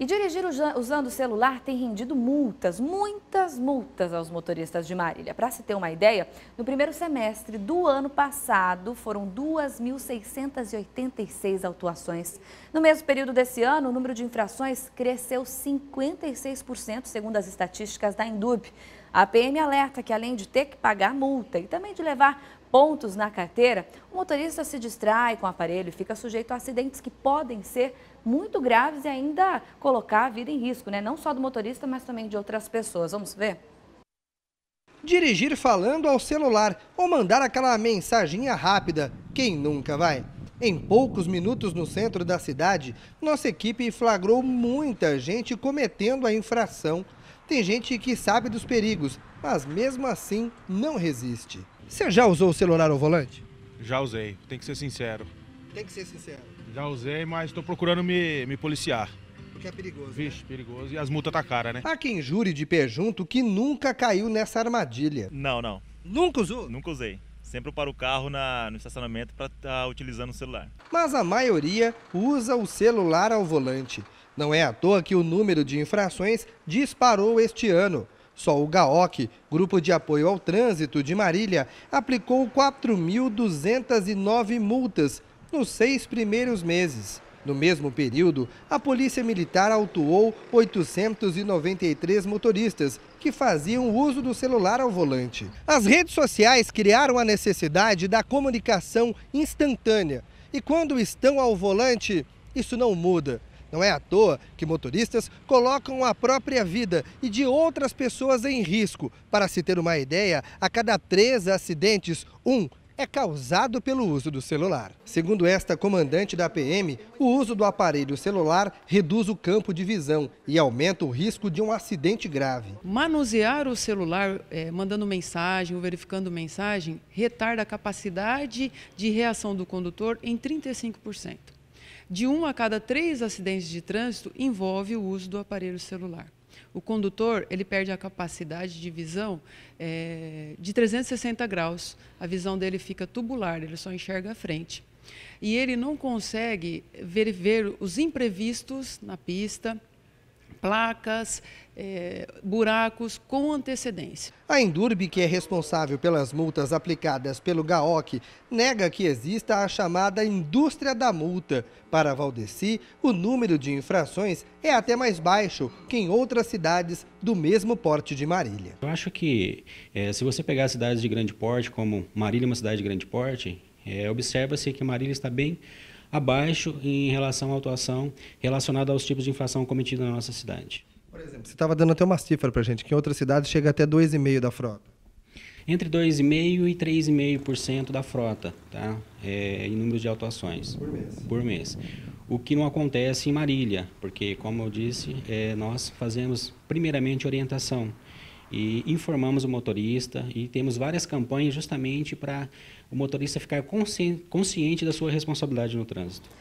E dirigir usando o celular tem rendido multas, muitas multas aos motoristas de Marília. Para se ter uma ideia, no primeiro semestre do ano passado foram 2.686 autuações. No mesmo período desse ano, o número de infrações cresceu 56%, segundo as estatísticas da Indub. A PM alerta que além de ter que pagar multa e também de levar pontos na carteira, o motorista se distrai com o aparelho e fica sujeito a acidentes que podem ser muito graves e ainda colocar a vida em risco, né? Não só do motorista, mas também de outras pessoas. Vamos ver? Dirigir falando ao celular ou mandar aquela mensaginha rápida, quem nunca vai? Em poucos minutos no centro da cidade, nossa equipe flagrou muita gente cometendo a infração. Tem gente que sabe dos perigos, mas mesmo assim não resiste. Você já usou o celular ao volante? Já usei, tem que ser sincero. Tem que ser sincero. Já usei, mas estou procurando me, me policiar. Porque é perigoso. Vixe, né? perigoso. E as multas tá cara, né? Há quem jure de pé junto que nunca caiu nessa armadilha. Não, não. Nunca usou? Nunca usei. Sempre para o carro na, no estacionamento para estar tá utilizando o celular. Mas a maioria usa o celular ao volante. Não é à toa que o número de infrações disparou este ano. Só o GAOC, Grupo de Apoio ao Trânsito de Marília, aplicou 4.209 multas nos seis primeiros meses. No mesmo período, a Polícia Militar autuou 893 motoristas que faziam uso do celular ao volante. As redes sociais criaram a necessidade da comunicação instantânea. E quando estão ao volante, isso não muda. Não é à toa que motoristas colocam a própria vida e de outras pessoas em risco. Para se ter uma ideia, a cada três acidentes, um é causado pelo uso do celular. Segundo esta comandante da PM, o uso do aparelho celular reduz o campo de visão e aumenta o risco de um acidente grave. Manusear o celular, é, mandando mensagem ou verificando mensagem, retarda a capacidade de reação do condutor em 35% de um a cada três acidentes de trânsito envolve o uso do aparelho celular. O condutor ele perde a capacidade de visão é, de 360 graus. A visão dele fica tubular, ele só enxerga a frente. E ele não consegue ver, ver os imprevistos na pista, placas, é, buracos com antecedência. A Endurb, que é responsável pelas multas aplicadas pelo GAOC, nega que exista a chamada indústria da multa. Para Valdeci, o número de infrações é até mais baixo que em outras cidades do mesmo porte de Marília. Eu acho que é, se você pegar cidades de grande porte, como Marília é uma cidade de grande porte, é, observa-se que Marília está bem abaixo em relação à atuação relacionada aos tipos de inflação cometida na nossa cidade. Por exemplo, você estava dando até uma cifra para a gente, que em outras cidades chega até 2,5% da frota. Entre 2,5% e 3,5% da frota, tá? É, em número de atuações Por mês. Por mês. O que não acontece em Marília, porque, como eu disse, é, nós fazemos primeiramente orientação e informamos o motorista e temos várias campanhas justamente para o motorista ficar consciente da sua responsabilidade no trânsito.